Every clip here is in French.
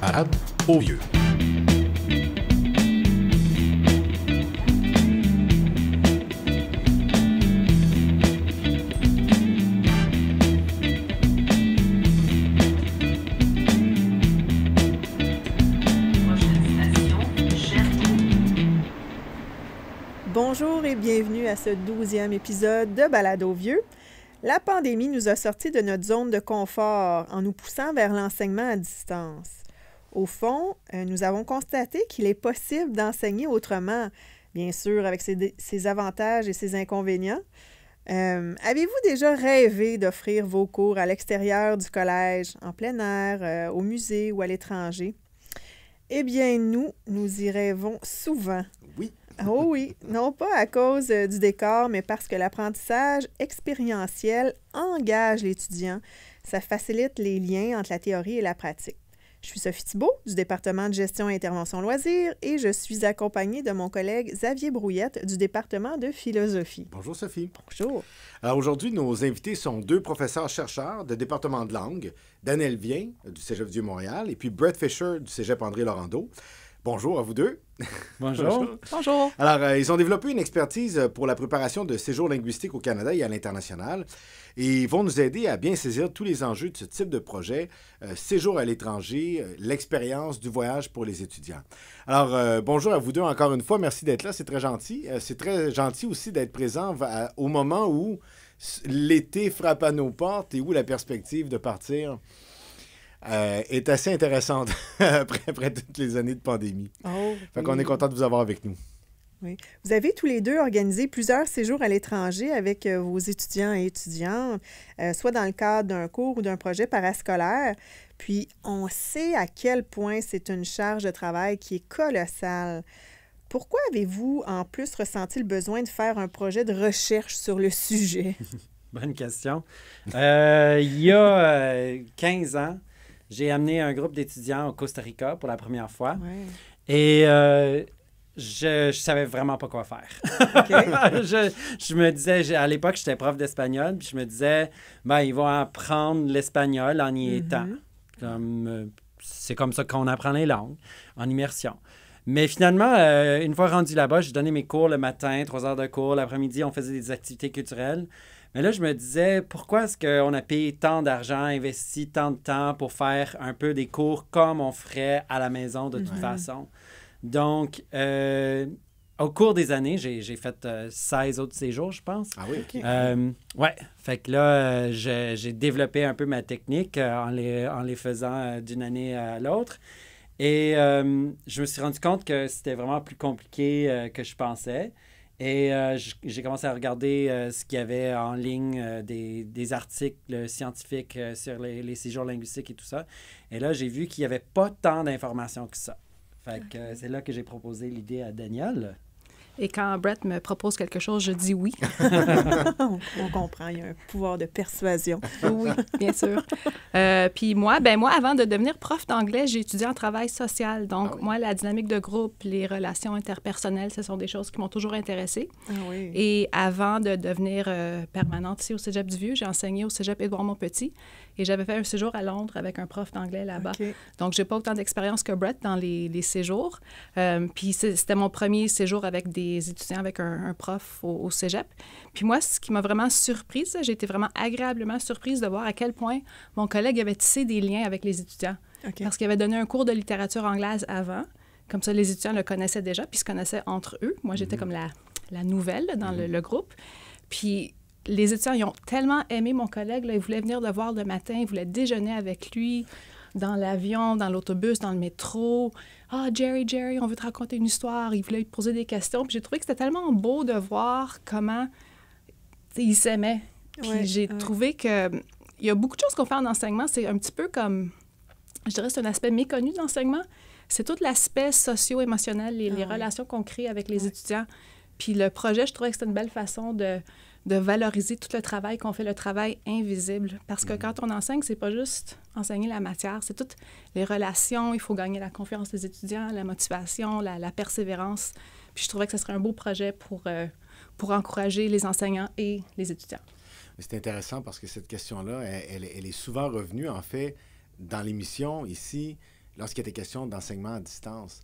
Ah, au vieux. Bonjour et bienvenue à ce douzième épisode de Balade aux vieux. La pandémie nous a sortis de notre zone de confort en nous poussant vers l'enseignement à distance. Au fond, euh, nous avons constaté qu'il est possible d'enseigner autrement, bien sûr, avec ses, avantages et ses inconvénients. Euh, avez-vous déjà rêvé d'offrir vos cours à l'extérieur du collège, en plein air, euh, au musée ou à l'étranger? Eh bien, nous, nous y rêvons souvent. Oui. oh oui, non pas à cause du décor, mais parce que l'apprentissage expérientiel engage l'étudiant. Ça facilite les liens entre la théorie et la pratique. Je suis Sophie Thibault du département de gestion et intervention loisirs et je suis accompagnée de mon collègue Xavier Brouillette du département de philosophie. Bonjour Sophie. Bonjour. Alors euh, aujourd'hui, nos invités sont deux professeurs-chercheurs de département de langue, Daniel Vien, du Cégep du montréal et puis Brett Fisher du Cégep André-Laurando. Bonjour à vous deux. Bonjour. Bonjour. Alors, euh, ils ont développé une expertise euh, pour la préparation de séjours linguistiques au Canada et à l'international et ils vont nous aider à bien saisir tous les enjeux de ce type de projet, euh, séjour à l'étranger, l'expérience du voyage pour les étudiants. Alors, bonjour à vous deux encore une fois. Merci d'être là, c'est très gentil. c'est très gentil aussi d'être présent au moment où l'été frappe à nos portes et où la perspective de partir euh, est assez intéressante après, toutes les années de pandémie. On oh, fait qu'on est content de vous avoir avec nous. Oui. Vous avez tous les deux organisé plusieurs séjours à l'étranger avec euh, vos étudiants et étudiantes, euh, soit dans le cadre d'un cours ou d'un projet parascolaire. Puis on sait à quel point c'est une charge de travail qui est colossale. Pourquoi avez-vous en plus ressenti le besoin de faire un projet de recherche sur le sujet? Bonne question. il y a 15 ans, j'ai amené un groupe d'étudiants au Costa Rica pour la première fois. Et euh, je, ne savais vraiment pas quoi faire. je, me disais, à l'époque, j'étais prof d'espagnol, puis je me disais, ben, ils vont apprendre l'espagnol en y mm-hmm. étant. Comme, euh, c'est comme ça qu'on apprend les langues, en immersion. Mais finalement, euh, une fois rendu là-bas, j'ai donné mes cours le matin, trois heures de cours, l'après-midi, on faisait des activités culturelles. Mais là, je me disais, pourquoi est-ce qu'on a payé tant d'argent, investi tant de temps pour faire un peu des cours comme on ferait à la maison de toute mhm. façon? Donc, euh, au cours des années, j'ai fait 16 euh, autres séjours, je pense. Ah oui, OK. Euh, ouais. Fait que là, j'ai développé un peu ma technique en, les, en les faisant d'une année à l'autre. Et je me suis rendu compte que c'était vraiment plus compliqué que je pensais. Et euh, j'ai commencé à regarder euh, ce qu'il y avait en ligne, euh, des, articles scientifiques sur les, les, séjours linguistiques et tout ça. Et là, j'ai vu qu'il n'y avait pas tant d'informations que ça. Fait c'est là que j'ai proposé l'idée à Daniel. Et quand Brett me propose quelque chose, je dis oui. on, comprend, il y a un pouvoir de persuasion. oui, bien sûr. Euh, puis moi, ben moi, avant de devenir prof d'anglais, j'ai étudié en travail social. Donc, ah moi, la dynamique de groupe, les relations interpersonnelles, ce sont des choses qui m'ont toujours intéressée. Ah Et avant de devenir euh, permanente ici au Cégep du Vieux, j'ai enseigné au Cégep Édouard-Montpetit. Et j'avais fait un séjour à Londres avec un prof d'anglais là-bas. Donc, j'ai pas autant d'expérience que Brett dans les, les séjours. Euh, puis c'était mon premier séjour avec des étudiants, avec un, prof au, cégep. Puis moi, ce qui m'a vraiment surprise, j'ai été vraiment agréablement surprise de voir à quel point mon collègue avait tissé des liens avec les étudiants. Parce qu'il avait donné un cours de littérature anglaise avant. Comme ça, les étudiants le connaissaient déjà, puis se connaissaient entre eux. Moi, j'étais mhm. comme la, la nouvelle dans mhm. le, le groupe. Puis les étudiants, ils ont tellement aimé mon collègue, ils voulaient venir le voir le matin, ils voulaient déjeuner avec lui dans l'avion, dans l'autobus, dans le métro. Ah, Jerry, Jerry, on veut te raconter une histoire. Ils voulaient te poser des questions. Puis j'ai trouvé que c'était tellement beau de voir comment ils s'aimaient. Puis j'ai trouvé que il y a beaucoup de choses qu'on fait en enseignement. C'est un petit peu comme, je dirais, c'est un aspect méconnu de l'enseignement. C'est tout l'aspect socio-émotionnel, les, les ah relations qu'on crée avec les étudiants. Puis le projet, je trouvais que c'était une belle façon de, de valoriser tout le travail qu'on fait, le travail invisible. Parce que mhm. quand on enseigne, c'est pas juste enseigner la matière, c'est toutes les relations. Il faut gagner la confiance des étudiants, la motivation, la, persévérance. Puis je trouvais que ce serait un beau projet pour, euh, pour encourager les enseignants et les étudiants. C'est intéressant parce que cette question-là, elle, est souvent revenue, en fait, dans l'émission ici, lorsqu'il y a des questions d'enseignement à distance.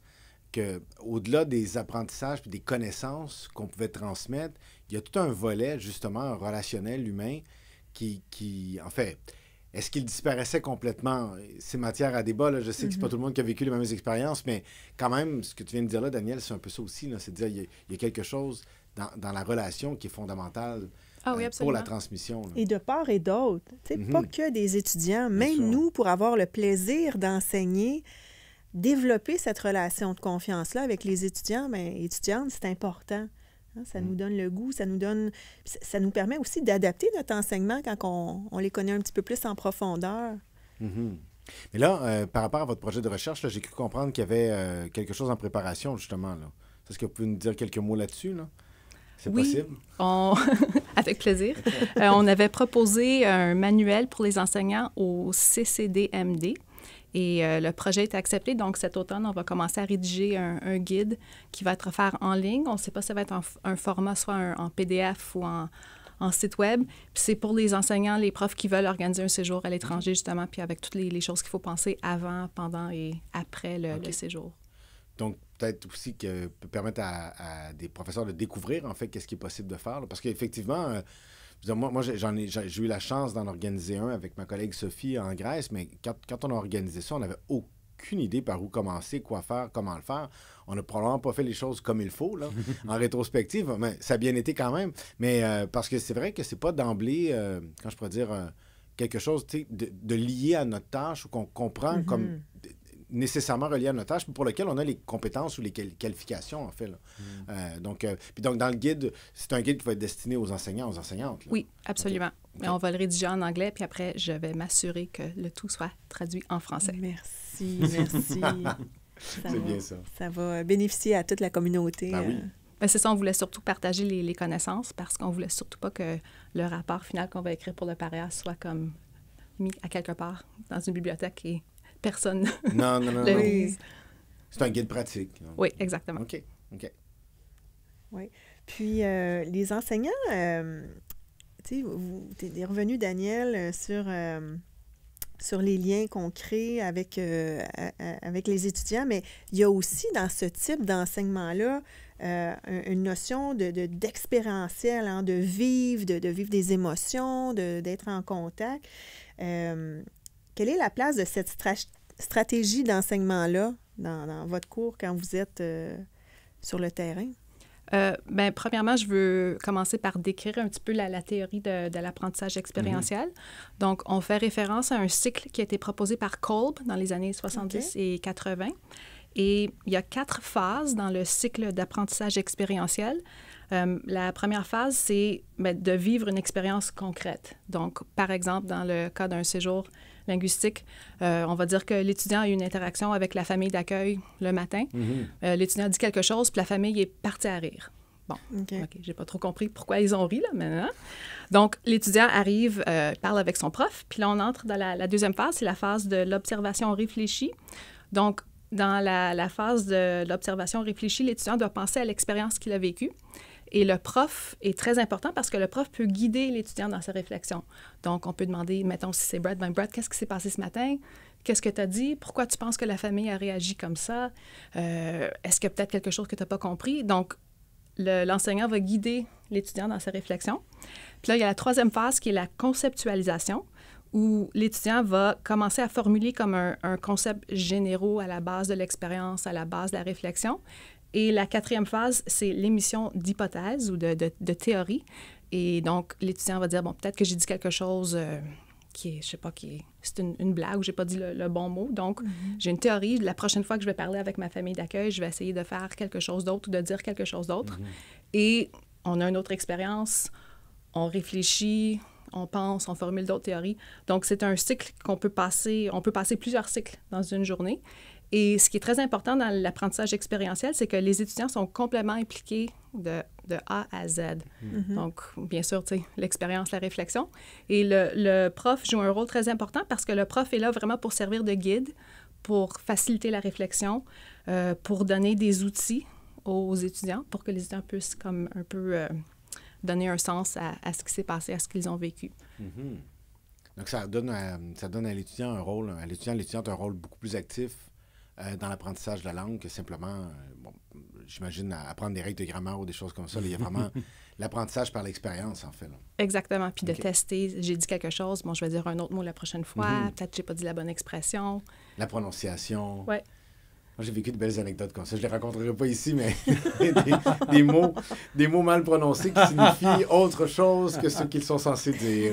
Que, au-delà des apprentissages et des connaissances qu'on pouvait transmettre, il y a tout un volet, justement, relationnel, humain, qui, qui en fait, est-ce qu'il disparaissait complètement? C'est matière à débat. Là. Je sais que ce que c'est pas mhm. tout le monde qui a vécu les mêmes expériences, mais quand même, ce que tu viens de dire là, Daniel, c'est un peu ça aussi. C'est à dire il y, a, quelque chose dans, dans la relation qui est fondamentale ah euh, pour la transmission. Et de part et d'autre. Tu sais, Pas mhm. que des étudiants, même nous, pour avoir le plaisir d'enseigner, développer cette relation de confiance-là avec les étudiants, mais ben, étudiantes, c'est important. Hein, ça mm. nous donne le goût, ça nous donne, ça, nous permet aussi d'adapter notre enseignement quand on, les connaît un petit peu plus en profondeur. Mm-hmm. Mais là, euh, par rapport à votre projet de recherche, j'ai cru comprendre qu'il y avait euh, quelque chose en préparation, justement. Est-ce que vous pouvez nous dire quelques mots là-dessus? C'est possible? Avec plaisir. Euh, on avait proposé un manuel pour les enseignants au CCDMD. Et euh, le projet est accepté. Donc, cet automne, on va commencer à rédiger un, guide qui va être offert en ligne. On ne sait pas si ça va être en, un format, soit en PDF ou en, site web. Puis c'est pour les enseignants, les profs qui veulent organiser un séjour à l'étranger, justement, puis avec toutes les, choses qu'il faut penser avant, pendant et après le, séjour. Donc, peut-être aussi que peut permettre à, des professeurs de découvrir, en fait, qu'est-ce qui est possible de faire. Parce qu'effectivement, euh, moi, j'en ai, j'ai eu la chance d'en organiser un avec ma collègue Sophie en Grèce, mais quand, on a organisé ça, on n'avait aucune idée par où commencer, quoi faire, comment le faire. On n'a probablement pas fait les choses comme il faut, là, en rétrospective, mais ça a bien été quand même. Mais euh, parce que c'est vrai que c'est pas d'emblée, quand euh, je pourrais dire, euh, quelque chose de, de, lié à notre tâche ou qu'on comprend comme mhm nécessairement relié à notre tâche, pour lequel on a les compétences ou les qualifications, en fait. Mm. Euh, donc, euh, puis donc, dans le guide, c'est un guide qui va être destiné aux enseignants, aux enseignantes. Oui, absolument. Mais on va le rédiger en anglais, puis après, je vais m'assurer que le tout soit traduit en français. Merci, merci. c'est bien ça. Ça va bénéficier à toute la communauté. Ben oui. Euh. Ben, c'est ça, on voulait surtout partager les, connaissances parce qu'on voulait surtout pas que le rapport final qu'on va écrire pour le paria soit comme mis à quelque part dans une bibliothèque et personne. Non, non, non. C'est un guide pratique. Oui, exactement. OK. OK. Oui. Puis, euh, les enseignants, euh, tu sais, vous, es revenu, Daniel, euh, sur, sur les liens qu'on crée avec, avec les étudiants, mais il y a aussi dans ce type d'enseignement-là une notion d'expérientiel, de, hein, de vivre, de, de, vivre des émotions, d'être en contact. Quelle est la place de cette stratégie d'enseignement-là dans, votre cours quand vous êtes euh, sur le terrain? Euh, ben, premièrement, je veux commencer par décrire un petit peu la, théorie de, l'apprentissage expérientiel. Mm-hmm. Donc, on fait référence à un cycle qui a été proposé par Kolb dans les années 70 et 80. Et il y a quatre phases dans le cycle d'apprentissage expérientiel. Euh, la première phase, c'est ben, de vivre une expérience concrète. Donc, par exemple, dans le cas d'un séjour linguistique, euh, on va dire que l'étudiant a eu une interaction avec la famille d'accueil le matin. Mhm. Euh, l'étudiant dit quelque chose, puis la famille est partie à rire. Bon, OK, j'ai pas trop compris pourquoi ils ont ri, là, maintenant. Hein. Donc, l'étudiant arrive, euh, parle avec son prof, puis là, on entre dans la, deuxième phase, c'est la phase de l'observation réfléchie. Donc, dans la phase de l'observation réfléchie, l'étudiant doit penser à l'expérience qu'il a vécue. Et le prof est très important parce que le prof peut guider l'étudiant dans sa réflexion. Donc, on peut demander, mettons, si c'est Brad, ben Brad, qu'est-ce qui s'est passé ce matin? Qu'est-ce que tu as dit? Pourquoi tu penses que la famille a réagi comme ça? Euh, est-ce que peut-être quelque chose que tu n'as pas compris? Donc, l'enseignant va guider l'étudiant dans sa réflexion. Puis là, il y a la troisième phase qui est la conceptualisation, où l'étudiant va commencer à formuler comme un, un, concept généraux à la base de l'expérience, à la base de la réflexion. Et la quatrième phase, c'est l'émission d'hypothèses ou de, théories. Et donc, l'étudiant va dire, bon, peut-être que j'ai dit quelque chose euh, qui est, je sais pas, qui c'est une, blague ou j'ai pas dit le, bon mot. Donc, mhm. j'ai une théorie. La prochaine fois que je vais parler avec ma famille d'accueil, je vais essayer de faire quelque chose d'autre ou de dire quelque chose d'autre. Mhm. Et on a une autre expérience, on réfléchit, on pense, on formule d'autres théories. Donc, c'est un cycle qu'on peut passer, on peut passer plusieurs cycles dans une journée. Et ce qui est très important dans l'apprentissage expérientiel, c'est que les étudiants sont complètement impliqués de, A à Z. Mhm. Donc, bien sûr, l'expérience, la réflexion. Et le, prof joue un rôle très important parce que le prof est là vraiment pour servir de guide, pour faciliter la réflexion, euh, pour donner des outils aux étudiants, pour que les étudiants puissent comme un peu euh, donner un sens à, ce qui s'est passé, à ce qu'ils ont vécu. Mhm. Donc, ça donne à, ça donne à l'étudiant un rôle, à l'étudiant, l'étudiante un rôle beaucoup plus actif euh, dans l'apprentissage de la langue que simplement, euh, bon, j'imagine, apprendre des règles de grammaire ou des choses comme ça. il y a vraiment l'apprentissage par l'expérience, en fait. Exactement. Puis de tester, j'ai dit quelque chose, bon, je vais dire un autre mot la prochaine fois, mhm. peut-être que je n'ai pas dit la bonne expression. La prononciation. Oui. Moi, j'ai vécu de belles anecdotes comme ça. Je ne les raconterai pas ici, mais des, mots, des mots mal prononcés qui signifient autre chose que ce qu'ils sont censés dire.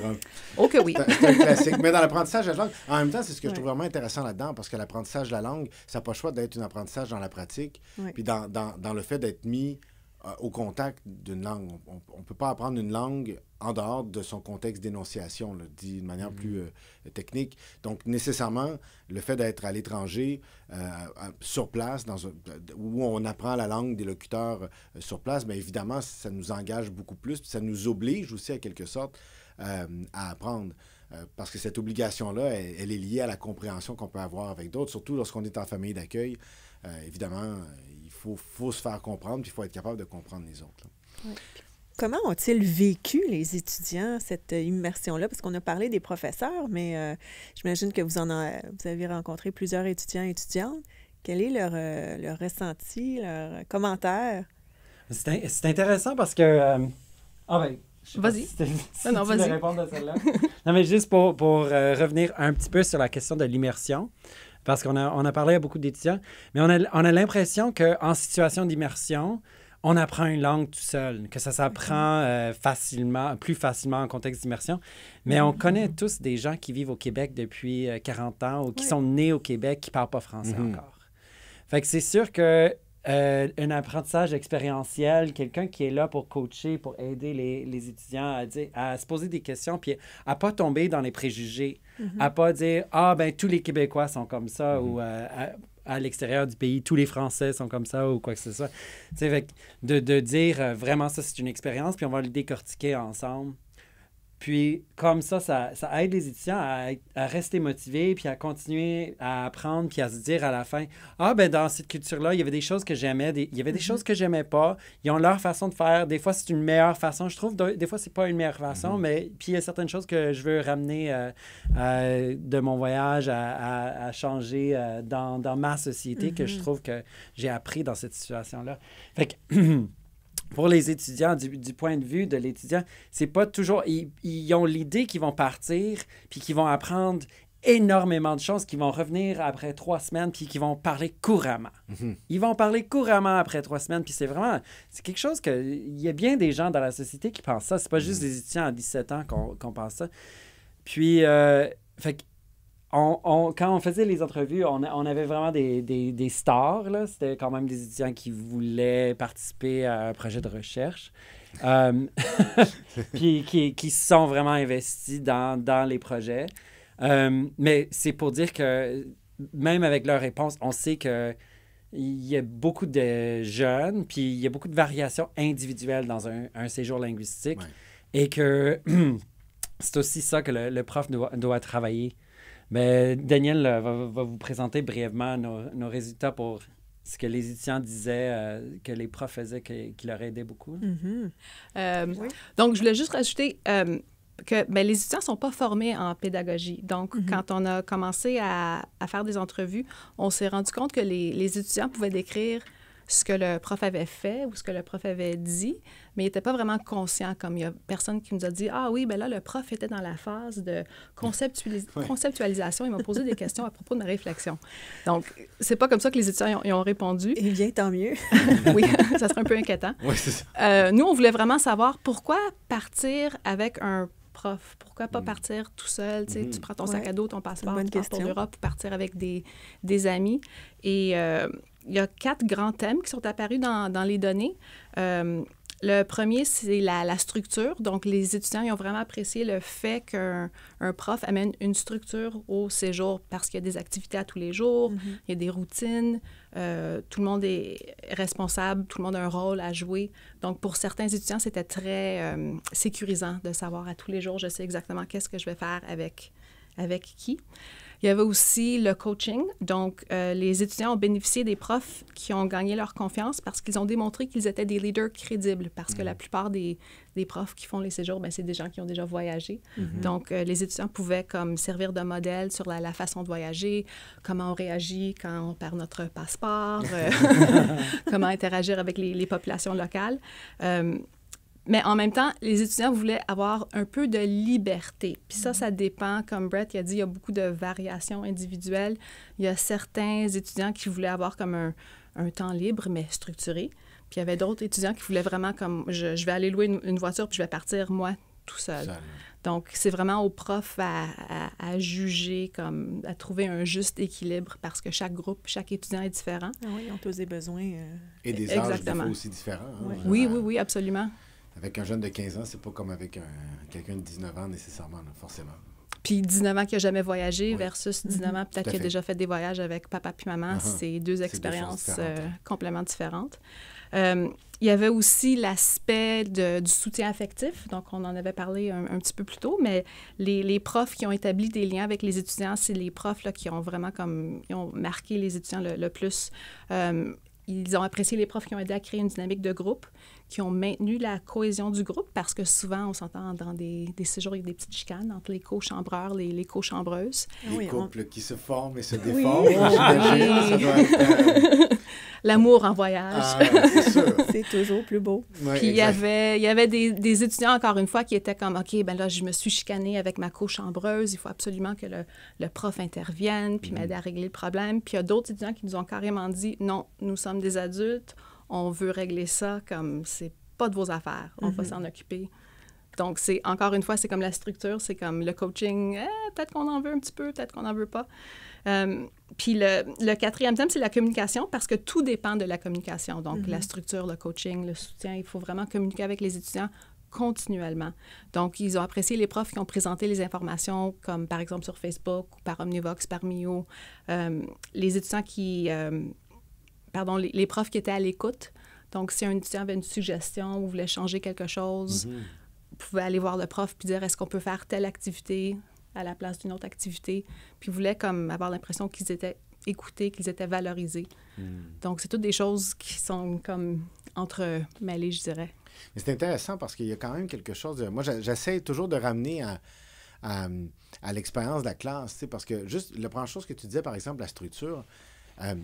Ok, oui. C'est un classique. Mais dans l'apprentissage de la langue, en même temps, c'est ce que je trouve vraiment intéressant là-dedans, parce que l'apprentissage de la langue, ça n'a pas le choix d'être un apprentissage dans la pratique, puis dans, dans, le fait d'être mis euh, au contact d'une langue. On ne peut pas apprendre une langue en dehors de son contexte d'énonciation, dit de manière plus mm-hmm. euh, technique. Donc, nécessairement, le fait d'être à l'étranger, euh, sur place, dans où on apprend la langue des locuteurs sur place, bien évidemment, ça nous engage beaucoup plus, ça nous oblige aussi, à quelque sorte, à apprendre parce que cette obligation-là, elle, est liée à la compréhension qu'on peut avoir avec d'autres, surtout lorsqu'on est en famille d'accueil. évidemment, faut, faut se faire comprendre, puis il faut être capable de comprendre les autres. Comment ont-ils vécu, les étudiants, cette euh, immersion-là? Parce qu'on a parlé des professeurs, mais euh, j'imagine que vous, en euh, vous avez rencontré plusieurs étudiants et étudiantes. Quel est leur, ressenti, leur commentaire? C'est intéressant parce que... Ah ben, Vas-y. non, non vas-y. non, mais juste pour, revenir un petit peu sur la question de l'immersion parce qu'on a, on a parlé à beaucoup d'étudiants, mais on a, on a l'impression qu'en situation d'immersion, on apprend une langue tout seul, que ça s'apprend mm-hmm. euh, facilement, plus facilement en contexte d'immersion. Mais on mm-hmm. connaît tous des gens qui vivent au Québec depuis 40 euh, ans ou qui sont nés au Québec, qui ne parlent pas français mm-hmm. encore. Fait que c'est sûr que euh, un apprentissage expérientiel, quelqu'un qui est là pour coacher, pour aider les, les étudiants à, dire, à se poser des questions, puis à pas tomber dans les préjugés, à mhm. ne à pas dire ah ben tous les Québécois sont comme ça mhm. ou euh, à, à l'extérieur du pays tous les Français sont comme ça ou quoi que ce soit. C'est de, de dire euh, vraiment ça c'est une expérience puis on va le décortiquer ensemble. Puis comme ça, ça, ça aide les étudiants à, rester motivés, puis à continuer à apprendre, puis à se dire à la fin, ah ben dans cette culture-là, il y avait des choses que j'aimais, il y avait des mm-hmm. choses que j'aimais pas. Ils ont leur façon de faire. Des fois, c'est une meilleure façon. Je trouve, des fois, c'est pas une meilleure façon, mm-hmm. mais puis il y a certaines choses que je veux ramener euh, euh, de mon voyage à, changer euh, dans, ma société que je mm-hmm. trouve que j'ai appris dans cette situation-là. Fait que... pour les étudiants, du, du, point de vue de l'étudiant, c'est pas toujours. Ils, ont l'idée qu'ils vont partir, puis qu'ils vont apprendre énormément de choses, qu'ils vont revenir après trois semaines, puis qu'ils vont parler couramment. Mhm. Ils vont parler couramment après trois semaines, puis c'est vraiment. C'est quelque chose que. Il y a bien des gens dans la société qui pensent ça. C'est pas mhm. juste les étudiants à 17 ans qu'on, qu'on pense ça. Puis, euh, fait on, quand on faisait les entrevues, on, avait vraiment des, des, des stars. C'était quand même des étudiants qui voulaient participer à un projet de recherche. Euh, puis qui, qui, sont vraiment investis dans, dans les projets. Euh, mais c'est pour dire que même avec leurs réponses, on sait que il y a beaucoup de jeunes, puis il y a beaucoup de variations individuelles dans un, un séjour linguistique. Et que c'est aussi ça que le, le prof doit, doit travailler mais Daniel euh, va, vous présenter brièvement nos, résultats pour ce que les étudiants disaient, euh, que les profs faisaient, qui leur aidait beaucoup. Mm-hmm. Euh, donc, je voulais juste rajouter que ben, les étudiants ne sont pas formés en pédagogie. Donc, mm-hmm. quand on a commencé à, faire des entrevues, on s'est rendu compte que les étudiants pouvaient décrire ce que le prof avait fait ou ce que le prof avait dit, mais il n'était pas vraiment conscient. Comme il y a personne qui nous a dit Ah oui, ben là, le prof était dans la phase de conceptualisation. Il m'a posé des questions à propos de ma réflexion. Donc, c'est pas comme ça que les étudiants y ont, répondu. Eh bien, tant mieux. oui, ça serait un peu inquiétant. ça. Euh, nous, on voulait vraiment savoir pourquoi partir avec un prof? Pourquoi pas mm. partir tout seul? tu Tu mm. prends ton sac à dos, ton passeport, tu pars pour l'Europe ou partir avec des, des amis. Et euh, il y a quatre grands thèmes qui sont apparus dans, les données. Euh, le premier, c'est la, structure. Donc, les étudiants ils ont vraiment apprécié le fait qu'un prof amène une structure au séjour parce qu'il y a des activités à tous les jours, mhm. il y a des routines, euh, tout le monde est responsable, tout le monde a un rôle à jouer. Donc, pour certains étudiants, c'était très euh, sécurisant de savoir à tous les jours, je sais exactement qu'est-ce que je vais faire avec, avec qui. Il y avait aussi le coaching. Donc, euh, les étudiants ont bénéficié des profs qui ont gagné leur confiance parce qu'ils ont démontré qu'ils étaient des leaders crédibles parce que la mm. plupart des, profs qui font les séjours, ben, c'est des gens qui ont déjà voyagé. Mm-hmm. Donc, euh, les étudiants pouvaient comme servir de modèle sur la, façon de voyager, comment on réagit quand on perd notre passeport, euh, comment interagir avec les, les populations locales. Mais en même temps, les étudiants voulaient avoir un peu de liberté. Puis ça, ça dépend, comme Brett a dit, il y a beaucoup de variations individuelles. Il y a certains étudiants qui voulaient avoir comme un, temps libre, mais structuré. Puis il y avait d'autres étudiants qui voulaient vraiment comme, je, vais aller louer une, voiture, puis je vais partir, moi, tout seul. Donc, c'est vraiment au prof à, à, juger, comme à trouver un juste équilibre, parce que chaque groupe, chaque étudiant est différent. Ah oui, ils ont tous des besoins. Euh, Et des âges Exactement. aussi différents. Hein, oui, oui, oui, absolument. Avec un jeune de 15 ans, c'est pas comme avec quelqu'un de 19 ans nécessairement, forcément. Puis 19 ans qui n'a jamais voyagé versus 19 mhm. ans peut-être qui a déjà fait des voyages avec papa puis maman, uh-huh. c'est deux expériences euh, complètement différentes. Euh, il y avait aussi l'aspect du soutien affectif, donc on en avait parlé un, petit peu plus tôt, mais les, profs qui ont établi des liens avec les étudiants, c'est les profs là, qui ont vraiment comme, ont marqué les étudiants le, plus. Euh, ils ont apprécié les profs qui ont aidé à créer une dynamique de groupe, qui ont maintenu la cohésion du groupe parce que souvent, on s'entend dans des, des séjours avec des petites chicanes entre les co-chambreurs, les, les co-chambreuses. Ah les hein. couples qui se forment et se déforment. Ah euh, L'amour en voyage. Ah, c'est toujours plus beau. Puis il y avait, il y avait des, étudiants, encore une fois, qui étaient comme OK, ben là, je me suis chicanée avec ma co-chambreuse, il faut absolument que le, prof intervienne puis mm-hmm. m'aide à régler le problème. Puis il y a d'autres étudiants qui nous ont carrément dit non, nous sommes des adultes, on veut régler ça comme c'est pas de vos affaires, on va mhm. s'en occuper. Donc, c'est encore une fois, c'est comme la structure, c'est comme le coaching, eh, peut-être qu'on en veut un petit peu, peut-être qu'on n'en veut pas. Euh, puis le, quatrième thème, c'est la communication, parce que tout dépend de la communication. Donc, la mhm. structure, le coaching, le soutien, il faut vraiment communiquer avec les étudiants continuellement. Donc, ils ont apprécié les profs qui ont présenté les informations, comme par exemple sur Facebook ou par Omnivox, par Mio. Euh, les étudiants qui... Euh, pardon, les, profs qui étaient à l'écoute. Donc, si un étudiant avait une suggestion ou voulait changer quelque chose, mhm. pouvait aller voir le prof puis dire est-ce qu'on peut faire telle activité à la place d'une autre activité. Puis, voulait comme avoir l'impression qu'ils étaient écoutés, qu'ils étaient valorisés. Hmm. Donc, c'est toutes des choses qui sont comme entremêlées, je dirais. Mais c'est intéressant parce qu'il y a quand même quelque chose Moi, j'essaie toujours de ramener à, à, l'expérience de la classe, parce que juste la première chose que tu disais, par exemple, la structure, euh,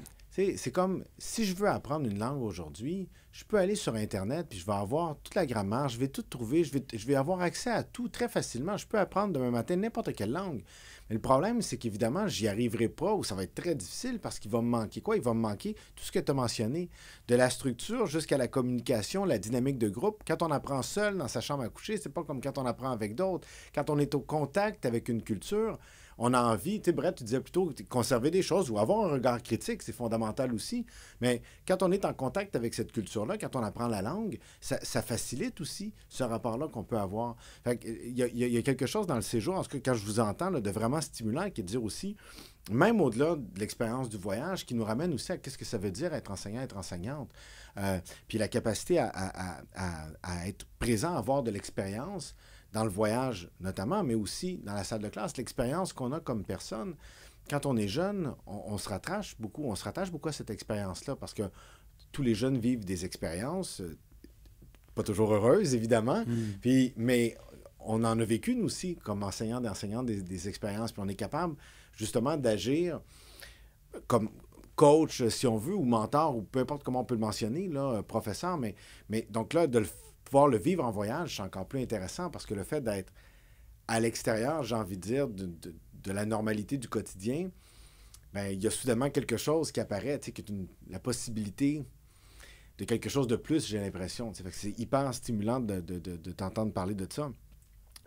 c'est comme si je veux apprendre une langue aujourd'hui, je peux aller sur Internet, puis je vais avoir toute la grammaire, je vais tout trouver, je vais, avoir accès à tout très facilement. Je peux apprendre demain matin n'importe quelle langue. Mais le problème, c'est qu'évidemment, j'y arriverai pas ou ça va être très difficile parce qu'il va me manquer quoi? Il va me manquer tout ce que tu as mentionné, de la structure jusqu'à la communication, la dynamique de groupe. Quand on apprend seul dans sa chambre à coucher, c'est pas comme quand on apprend avec d'autres. Quand on est au contact avec une culture, on a envie, tu sais, Brett, tu disais plutôt conserver des choses ou avoir un regard critique, c'est fondamental aussi. Mais quand on est en contact avec cette culture-là, quand on apprend la langue, ça, facilite aussi ce rapport-là qu'on peut avoir. il, y a, quelque chose dans le séjour, en ce que quand je vous entends, de vraiment stimulant qui est de dire aussi, même au-delà de l'expérience du voyage, qui nous ramène aussi à qu'est-ce que ça veut dire être enseignant, être enseignante. Euh, puis la capacité à, à, être présent, à avoir de l'expérience dans le voyage notamment, mais aussi dans la salle de classe, l'expérience qu'on a comme personne. Quand on est jeune, on, se rattache beaucoup, on se rattache beaucoup à cette expérience-là parce que tous les jeunes vivent des expériences, euh, pas toujours heureuses évidemment, mm. puis, mais on en a vécu nous aussi comme enseignants d'enseignants des, des expériences, puis on est capable justement d'agir comme coach, si on veut, ou mentor, ou peu importe comment on peut le mentionner, là, euh, professeur, mais, mais donc là, de le pouvoir le vivre en voyage, c'est encore plus intéressant parce que le fait d'être à l'extérieur, j'ai envie de dire, de, la normalité du quotidien, ben, il y a soudainement quelque chose qui apparaît, qui est la possibilité de quelque chose de plus, j'ai l'impression. C'est hyper stimulant de, t'entendre parler de ça.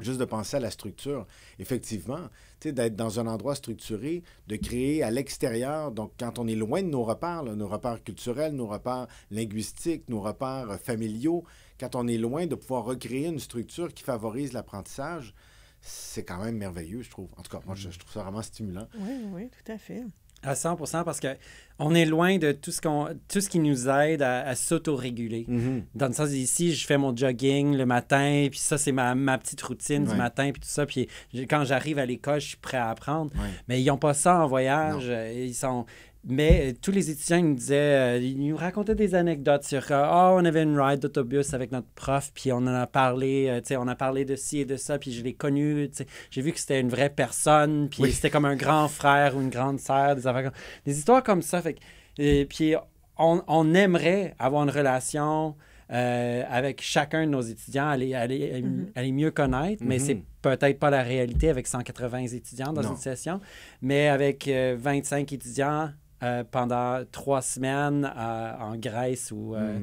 Juste de penser à la structure, effectivement, d'être dans un endroit structuré, de créer à l'extérieur, donc quand on est loin de nos repères, nos repères culturels, nos repères linguistiques, nos repères euh, familiaux, quand on est loin de pouvoir recréer une structure qui favorise l'apprentissage, c'est quand même merveilleux, je trouve. En tout cas, moi, je, trouve ça vraiment stimulant. Oui, oui, tout à fait. À 100 parce qu'on est loin de tout ce, qu'on, tout ce qui nous aide à, s'auto-réguler. Mm-hmm. Dans le sens ici, je fais mon jogging le matin, puis ça, c'est ma, petite routine du matin, puis tout ça. Puis quand j'arrive à l'école, je suis prêt à apprendre. Mais ils n'ont pas ça en voyage. Euh, ils sont, mais tous les étudiants ils nous disaient, euh, ils nous racontaient des anecdotes sur oh, on avait une ride d'autobus avec notre prof, puis on en a parlé, euh, tu sais, on a parlé de ci et de ça, puis je l'ai connu, tu sais, j'ai vu que c'était une vraie personne, puis c'était comme un grand frère ou une grande sœur, des histoires comme ça. Fait et, puis on, aimerait avoir une relation avec chacun de nos étudiants, aller, aller, aller mm-hmm. mieux connaître, mais c'est mm-hmm. peut-être pas la réalité avec 180 étudiants dans une session, mais avec 25 étudiants, euh, pendant trois semaines euh, en Grèce ou euh,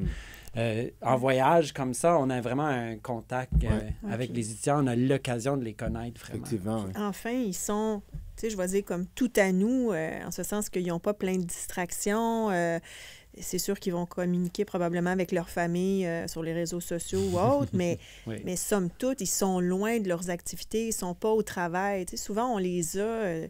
hmm. en voyage comme ça, on a vraiment un contact avec les étudiants. On a l'occasion de les connaître vraiment. Enfin, ils sont tu sais, je vais dire comme tout à nous, en ce sens qu'ils n'ont pas plein de distractions. c'est sûr qu'ils vont communiquer probablement avec leur famille sur les réseaux sociaux ou autres, mais, mais somme toute, ils sont loin de leurs activités, ils ne sont pas au travail. Tu souvent, on les a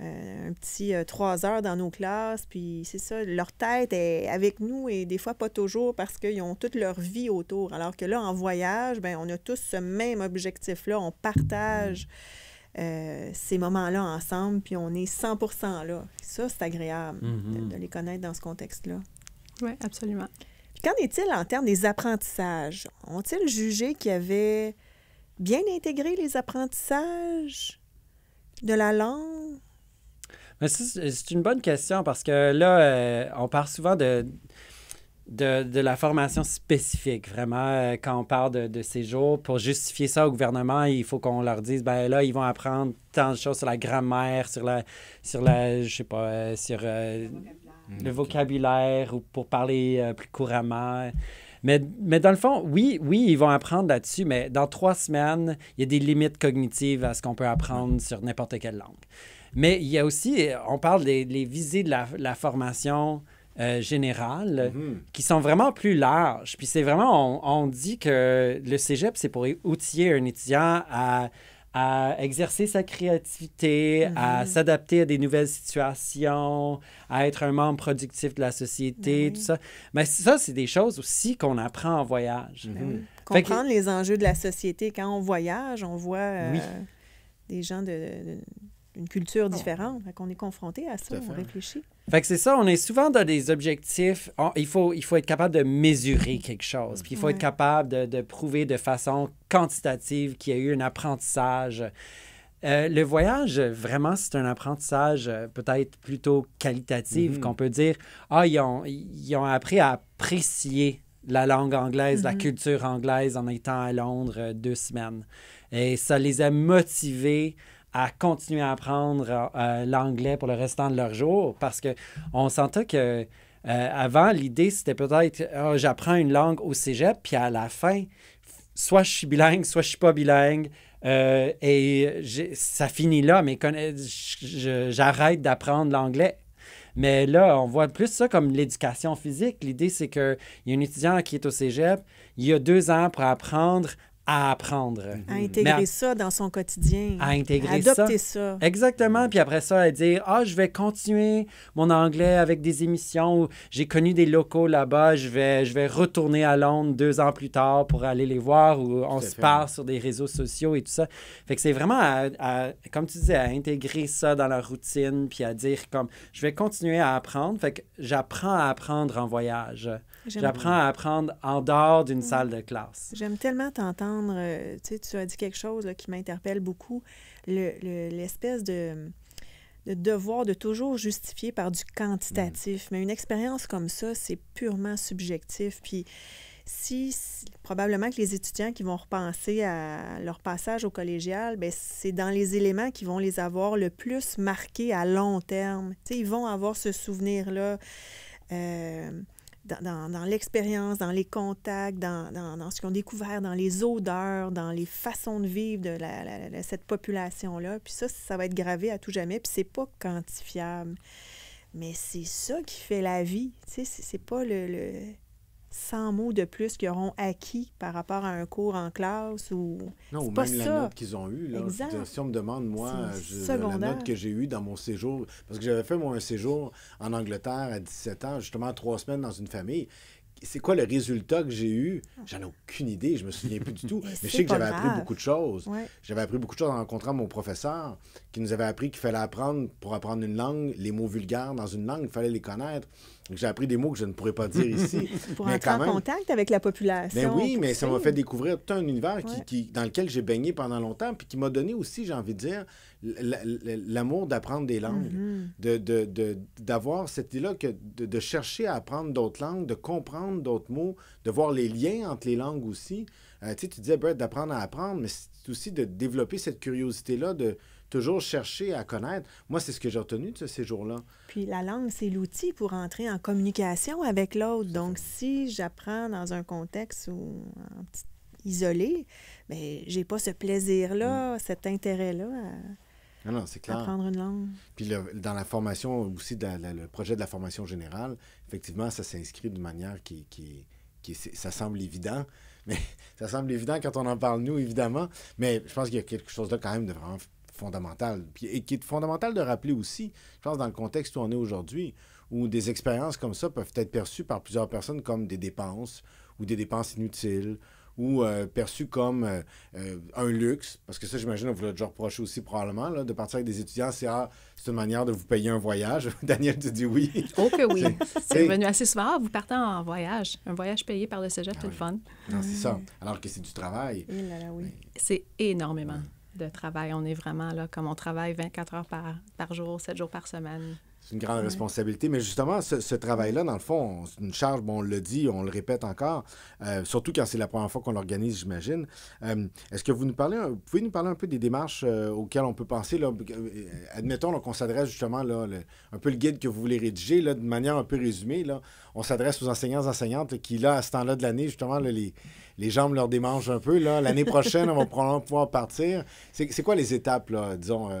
euh, un petit euh, trois heures dans nos classes, puis c'est ça, leur tête est avec nous et des fois pas toujours parce qu'ils ont toute leur vie autour. Alors que là, en voyage, ben on a tous ce même objectif-là, on partage. Euh, ces moments-là ensemble, puis on est 100 là. Ça, c'est agréable mm-hmm. de, les connaître dans ce contexte-là. Oui, absolument. qu'en est-il en termes des apprentissages? Ont-ils jugé qu'il y avait bien intégré les apprentissages de la langue? C'est une bonne question parce que là, euh, on parle souvent de, la formation spécifique, vraiment, euh, quand on parle de, de, ces Pour justifier ça au gouvernement, il faut qu'on leur dise, ben là, ils vont apprendre tant de choses sur la grammaire, sur la, je sais pas, euh, sur le vocabulaire. ou pour parler plus couramment. Mais, dans le fond, oui, oui, ils vont apprendre là-dessus, mais dans trois semaines, il y a des limites cognitives à ce qu'on peut apprendre sur n'importe quelle langue. Mais il y a aussi, on parle des les visées de la, formation euh, générale mhm. qui sont vraiment plus larges. Puis c'est vraiment, on, dit que le cégep, c'est pour outiller un étudiant à, à exercer sa créativité, mhm. à s'adapter à des nouvelles situations, à être un membre productif de la société, ben tout ça. Mais ça, c'est des choses aussi qu'on apprend en voyage. Mhm. Comprendre les enjeux de la société. Quand on voyage, on voit euh, des gens de une culture différente. qu'on est confronté à ça, on réfléchit. Fait que c'est ça, on est souvent dans des objectifs. il, faut, il faut être capable de mesurer quelque chose. Puis il faut être capable de, de, prouver de façon quantitative qu'il y a eu un apprentissage. Euh, le voyage, vraiment, c'est un apprentissage euh, peut-être plutôt qualitatif, mm-hmm. qu'on peut dire, ah, ils ont, ils ont appris à apprécier la langue anglaise, la mm-hmm. culture anglaise en étant à Londres euh, deux semaines. Et ça les a motivés à continuer à apprendre euh, l'anglais pour le restant de leur jour parce qu'on sentait que euh, avant, l'idée, c'était peut-être ah, j'apprends une langue au cégep, puis à la fin, soit je suis bilingue, soit je suis pas bilingue. Euh, et ça finit là, mais j'arrête d'apprendre l'anglais. Mais là, on voit plus ça comme l'éducation physique. L'idée, c'est qu'il y a un étudiant qui est au cégep, il y a deux ans pour apprendre à apprendre. Mhm. À intégrer ça dans son quotidien. À intégrer à adopter ça. Exactement. Puis après ça, à dire Ah, je vais continuer mon anglais avec des émissions. où J'ai connu des locaux là-bas. Je vais, je vais retourner à Londres deux ans plus tard pour aller les voir ou on se parle sur des réseaux sociaux et tout ça. Fait que c'est vraiment, à, comme tu disais, à intégrer ça dans la routine puis à dire comme Je vais continuer à apprendre. Fait que j'apprends à apprendre en voyage. J'apprends à apprendre en dehors d'une mm. salle de classe. J'aime tellement t'entendre. Euh, tu sais, tu as dit quelque chose qui m'interpelle beaucoup. L'espèce le, l'espèce de de devoir de toujours justifier par du quantitatif. Mm. Mais une expérience comme ça, c'est purement subjectif. Puis si, probablement que les étudiants qui vont repenser à leur passage au collégial, ben, c'est dans les éléments qui vont les avoir le plus marqués à long terme. sais, ils vont avoir ce souvenir-là. Euh, dans, dans, l'expérience, dans les contacts, dans, dans ce qu'on ont découvert, dans les odeurs, dans les façons de vivre de la, cette population-là. Puis ça, ça va être gravé à tout jamais, puis c'est pas quantifiable. Mais c'est ça qui fait la vie. Tu sais, c'est pas le 100 mots de plus qu'ils auront acquis par rapport à un cours en classe ou... Non, ou pas même la note qu'ils ont eu Là. si on me demande, moi, la note que j'ai eue dans mon séjour, parce que j'avais fait, moi, un séjour en Angleterre à 17 ans, justement trois semaines dans une famille, c'est quoi le résultat que j'ai eu? J'en ai aucune idée, je me souviens plus du tout. Mais je sais que j'avais appris beaucoup de choses. J'avais appris beaucoup de choses en rencontrant mon professeur qui nous avait appris qu'il fallait apprendre, pour apprendre une langue, les mots vulgaires dans une langue, il fallait les connaître. J'ai appris des mots que je ne pourrais pas dire ici. Pour mais en contact avec la population. Mais ben oui, mais ça m'a fait découvrir tout un univers qui, dans lequel j'ai baigné pendant longtemps, puis qui m'a donné aussi, j'ai envie de dire, l'amour d'apprendre des langues, d'avoir mm-hmm. de, de, cette idée-là que de, chercher à apprendre d'autres langues, de comprendre d'autres mots, de voir les liens entre les langues aussi. Euh, tu sais, tu disais, Brett, d'apprendre à apprendre, mais c'est aussi de développer cette curiosité-là de toujours chercher à connaître. Moi, c'est ce que j'ai retenu de ce séjour-là. Puis la langue, c'est l'outil pour entrer en communication avec l'autre. Donc, si j'apprends dans un contexte où, isolé, mais ben, j'ai pas ce plaisir-là, mm. cet intérêt-là. À... Ah apprendre une langue. Puis dans la formation aussi, dans le projet de la formation générale, effectivement, ça s'inscrit d'une manière qui, qui, qui, ça semble évident, mais ça semble évident quand on en parle nous, évidemment. Mais je pense qu'il y a quelque chose là quand même de vraiment fondamentale. et qui est fondamental de rappeler aussi, je pense, dans le contexte où on est aujourd'hui, où des expériences comme ça peuvent être perçues par plusieurs personnes comme des dépenses ou des dépenses inutiles ou euh, perçues comme euh, euh, un luxe, parce que ça, j'imagine, on vous l'a déjà reproché aussi probablement, là, de partir avec des étudiants, c'est ah, une manière de vous payer un voyage. Daniel, tu dis oui. Oh que oui. c'est venu assez souvent. Ah, vous partez en voyage, un voyage payé par le cégep, ah, c'est le fun. Non, c'est ça. Alors que c'est du travail. Oui. C'est énormément de travail. On est vraiment là, comme on travaille 24 heures par, par jour, 7 jours par semaine. C'est une grande responsabilité. Mais justement, ce, travail-là, dans le fond, c'est une charge, bon, on le dit, on le répète encore, euh, surtout quand c'est la première fois qu'on l'organise, j'imagine. Euh, est-ce que vous nous parlez, pouvez nous parler un peu des démarches euh, auxquelles on peut penser? Là, admettons qu'on s'adresse justement là, un peu le guide que vous voulez rédiger, de manière un peu résumée. Là, on s'adresse aux enseignants et enseignantes qui, là, à ce temps-là de l'année, justement, les, les, jambes leur démangent un peu. L'année prochaine, on va probablement pouvoir partir. C'est quoi les étapes, là, disons, euh,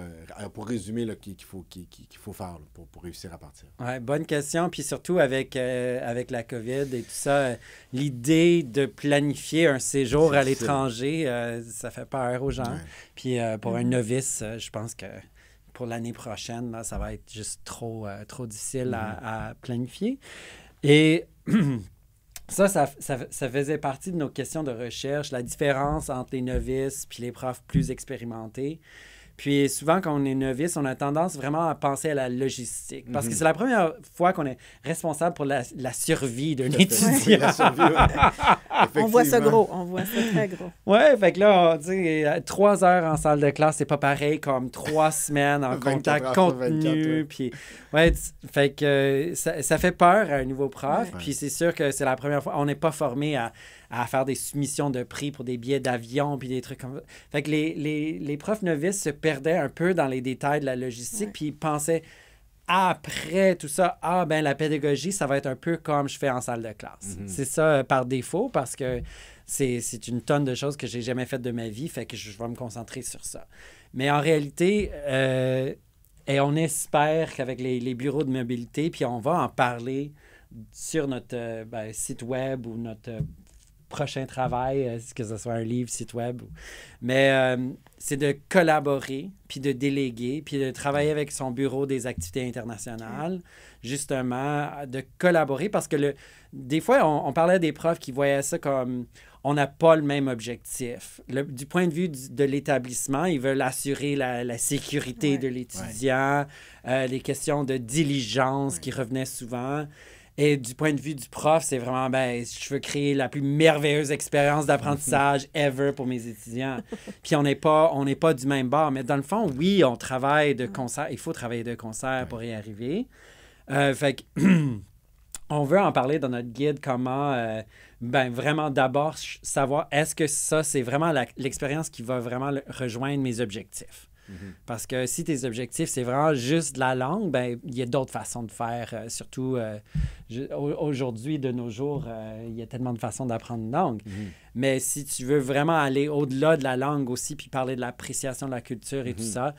pour résumer, qu'il faut, qu'il faut, faire pour, pour, réussir à partir? Ouais, bonne question. Puis surtout avec, euh, avec la COVID et tout ça, euh, l'idée de planifier un séjour à l'étranger, ça fait peur aux gens. Puis pour un novice, je pense que pour l'année prochaine, là, ça va être juste trop, trop difficile à, mm-hmm. à planifier. Et ça, ça, faisait partie de nos questions de recherche, la différence entre les novices et les profs plus expérimentés. Puis souvent, quand on est novice, on a tendance vraiment à penser à la logistique. Parce que mhm. c'est la première fois qu'on est responsable pour la, survie d'un étudiant. on voit ça gros, on voit ça très gros. Oui, fait que là, euh, trois heures en salle de classe, c'est pas pareil comme trois semaines en contact contenu. fait que ça, fait peur à un nouveau prof. Puis c'est sûr que c'est la première fois, on n'est pas formé à à faire des soumissions de prix pour des billets d'avion, puis des trucs comme ça. Fait que les, les, les, profs novices se perdaient un peu dans les détails de la logistique, puis ils pensaient après tout ça, ah ben la pédagogie, ça va être un peu comme je fais en salle de classe. Mm-hmm. C'est ça euh, par défaut parce que c'est une tonne de choses que j'ai jamais faites de ma vie, fait que je, vais me concentrer sur ça. Mais en réalité, euh, et on espère qu'avec les, les, bureaux de mobilité, puis on va en parler sur notre euh, ben, site web ou notre prochain travail, euh, que ce soit un livre, site web. Mais euh, c'est de collaborer, puis de déléguer, puis de travailler avec son bureau des activités internationales, justement, de collaborer parce que le, des fois, on, parlait des profs qui voyaient ça comme on n'a pas le même objectif. du point de vue de l'établissement, ils veulent assurer la, sécurité de l'étudiant, euh, les questions de diligence qui revenaient souvent. Et du point de vue du prof, c'est vraiment, ben, je veux créer la plus merveilleuse expérience d'apprentissage ever pour mes étudiants. Puis on n'est pas, on pas du même bord. Mais dans le fond, oui, on travaille de concert. Il faut travailler de concert pour y arriver. Euh, fait que, on veut en parler dans notre guide comment, euh, ben, vraiment d'abord savoir est-ce que ça, c'est vraiment l'expérience qui va vraiment rejoindre mes objectifs. Mhm. Parce que si tes objectifs, c'est vraiment juste de la langue, ben, il y a d'autres façons de faire. Euh, surtout euh, aujourd'hui, de nos jours, euh, il y a tellement de façons d'apprendre une langue. Mhm. Mais si tu veux vraiment aller au-delà de la langue aussi, puis parler de l'appréciation de la culture et tout mhm. ça,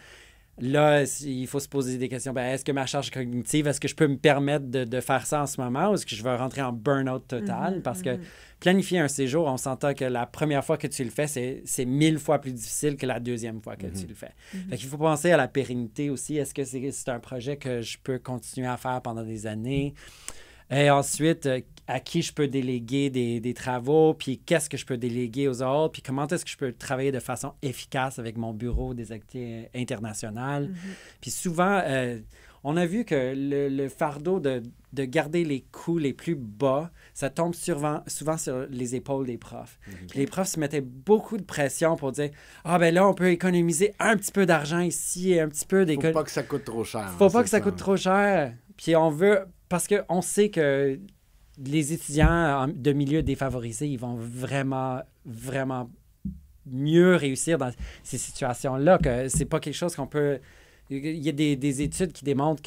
Là, il faut se poser des questions. Ben, est-ce que ma charge cognitive, est-ce que je peux me permettre de, faire ça en ce moment ou est-ce que je vais rentrer en burn-out total? Mhm, Parce que mhm. planifier un séjour, on s'entend que la première fois que tu le fais, c'est mille fois plus difficile que la deuxième fois que tu mhm. le fais. Fait il faut penser à la pérennité aussi. Est-ce que c'est un projet que je peux continuer à faire pendant des années? Et ensuite, euh, à qui je peux déléguer des, des travaux, puis qu'est-ce que je peux déléguer aux autres, puis comment est-ce que je peux travailler de façon efficace avec mon bureau des activités euh, internationales. Mm-hmm. Puis souvent, euh, on a vu que le, fardeau de, de, garder les coûts les plus bas, ça tombe souvent, souvent sur les épaules des profs. Mm-hmm. Les profs se mettaient beaucoup de pression pour dire Ah, ben là, on peut économiser un petit peu d'argent ici et un petit peu d'économie. Faut pas que ça coûte trop cher. Faut hein, pas que ça, ça, coûte trop cher. Puis on veut. Parce qu'on sait que les étudiants euh, de milieux défavorisés, ils vont vraiment, vraiment mieux réussir dans ces situations-là. Que c'est pas quelque chose qu'on peut. Il y a des, études qui démontrent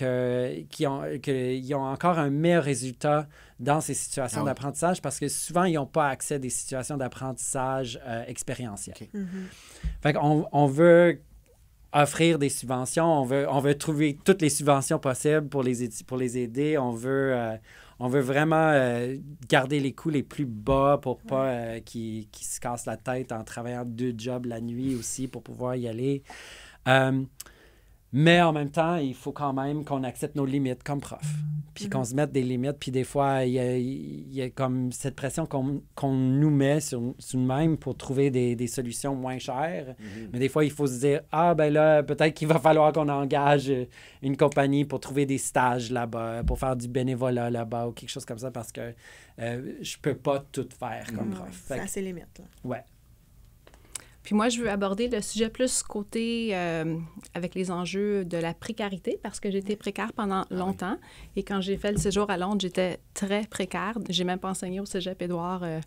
qu'ils ont, encore un meilleur résultat dans ces situations ah d'apprentissage parce que souvent, ils n'ont pas accès à des situations d'apprentissage euh, expérientielles. Mm-hmm. on, veut offrir des subventions, on veut, on veut trouver toutes les subventions possibles pour les, aider, on veut, euh, on veut vraiment euh, garder les coûts les plus bas pour pas euh, qu'ils se cassent la tête en travaillant deux jobs la nuit aussi pour pouvoir y aller. Euh, mais en même temps, il faut quand même qu'on accepte nos limites comme prof. Puis qu'on mhm. se mette des limites. Puis des fois, il y a, y a comme cette pression qu'on nous met sur, sur nous-mêmes pour trouver des, des, solutions moins chères. Mhm. Mais des fois, il faut se dire Ah, ben là, peut-être qu'il va falloir qu'on engage une compagnie pour trouver des stages là-bas, pour faire du bénévolat là-bas ou quelque chose comme ça parce que je euh, je peux pas tout faire comme prof. Ça, c'est limite. limites. Ouais. Puis moi, je veux aborder le sujet plus côté euh, avec les enjeux de la précarité parce que j'étais précaire pendant ah longtemps. Et quand j'ai fait le séjour à Londres, j'étais très précaire. J'ai même pas enseigné au cégep Édouard euh,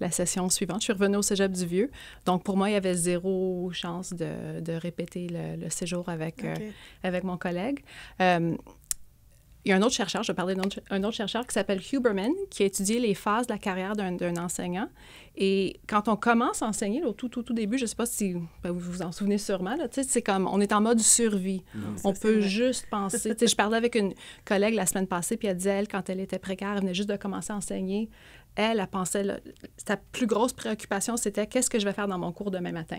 la session suivante. Je suis revenue au cégep du Vieux. Donc pour moi, il y avait zéro chance de, répéter le, séjour avec, euh, avec mon collègue il y a un autre chercheur, je vais parler d'un autre, chercheur qui s'appelle Huberman, qui a étudié les phases de la carrière d'un enseignant. Et quand on commence à enseigner, au tout, tout, tout début, je ne sais pas si ben, vous vous en souvenez sûrement, c'est comme on est en mode survie. on peut juste penser. je parlais avec une collègue la semaine passée, puis elle disait, elle, quand elle était précaire, elle venait juste de commencer à enseigner. Elle, elle pensait, sa plus grosse préoccupation, c'était qu'est-ce que je vais faire dans mon cours demain matin.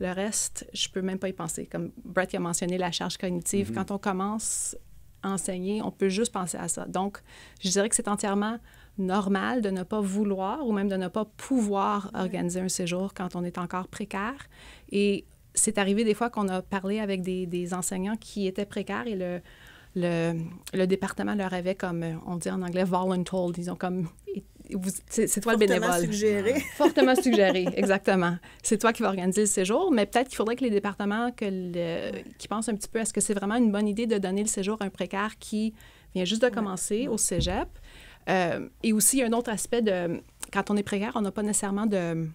Le reste, je ne peux même pas y penser. Comme Brett a mentionné, la charge cognitive, mm-hmm. quand on commence enseigner, on peut juste penser à ça. Donc, je dirais que c'est entièrement normal de ne pas vouloir ou même de ne pas pouvoir organiser un séjour quand on est encore précaire. Et c'est arrivé des fois qu'on a parlé avec des, enseignants qui étaient précaires et le, le, le, département leur avait comme, on dit en anglais, voluntold, ils ont comme c'est toi le bénévole. Fortement suggéré. exactement. C'est toi qui vas organiser le séjour, mais peut-être qu'il faudrait que les départements qui pensent un petit peu à ce que c'est vraiment une bonne idée de donner le séjour à un précaire qui vient juste de commencer au cégep. Euh, et aussi, un autre aspect de quand on est précaire, on n'a pas nécessairement de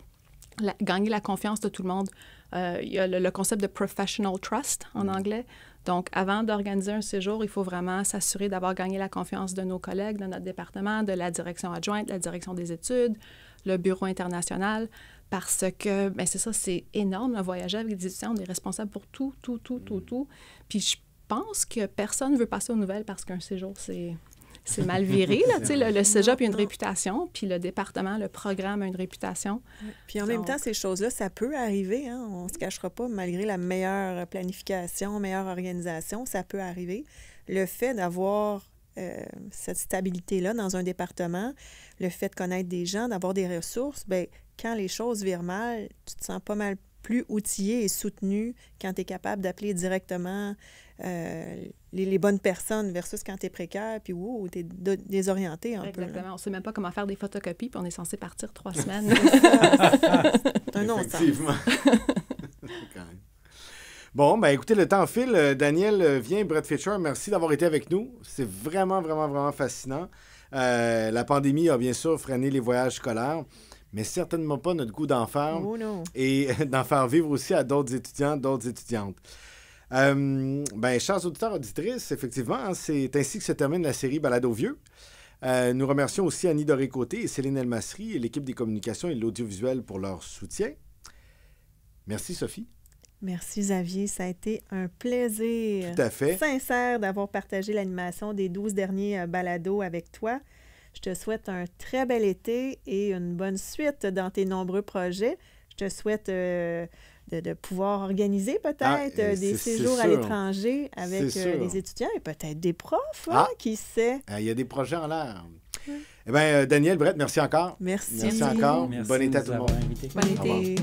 gagner la confiance de tout le monde. Euh, il y a le, concept de professional trust en anglais. Donc, avant d'organiser un séjour, il faut vraiment s'assurer d'avoir gagné la confiance de nos collègues de notre département, de la direction adjointe, la direction des études, le bureau international, parce que, ben c'est ça, c'est énorme, le voyager avec des étudiants, on est responsable pour tout, tout, tout, tout, mm. tout. Puis je pense que personne ne veut passer aux nouvelles parce qu'un séjour, c'est c'est mal viré. Là, le, le cégep a une réputation, puis le département, le programme a une réputation. Puis en même temps, ces choses-là, ça peut arriver. Hein, on ne se cachera pas, malgré la meilleure planification, meilleure organisation, ça peut arriver. Le fait d'avoir euh, cette stabilité-là dans un département, le fait de connaître des gens, d'avoir des ressources, bien, quand les choses virent mal, tu te sens pas mal plus outillé et soutenu quand tu es capable d'appeler directement euh, les, bonnes personnes versus quand tu es précaire, puis wow, tu es désorienté un peu. Exactement. On sait même pas comment faire des photocopies, puis on est censé partir trois semaines. c'est un non Bon, ben écoutez, le temps file. Euh, Daniel euh, vient, Brett Fisher, merci d'avoir été avec nous. C'est vraiment, vraiment, vraiment fascinant. Euh, la pandémie a bien sûr freiné les voyages scolaires, mais certainement pas notre goût d'en faire oh et d'en faire vivre aussi à d'autres étudiants, d'autres étudiantes. Euh, ben, chers auditeurs, auditrices, effectivement, hein, c'est ainsi que se termine la série Balado Vieux. Euh, nous remercions aussi Annie Doré-Côté et Céline Elmasri et l'équipe des communications et de l'audiovisuel pour leur soutien. Merci, Sophie. Merci Xavier, ça a été un plaisir Tout à fait. sincère d'avoir partagé l'animation des 12 derniers euh, balados avec toi. Je te souhaite un très bel été et une bonne suite dans tes nombreux projets. Je te souhaite de, pouvoir organiser peut-être ah, euh, des séjours à l'étranger avec euh, des étudiants et peut-être des profs, hein, ah. qui sait. Euh, il y a des projets en l'air. Eh bien, Daniel, Brett, merci encore. Merci. Merci encore. Bonne bon été à tout le monde.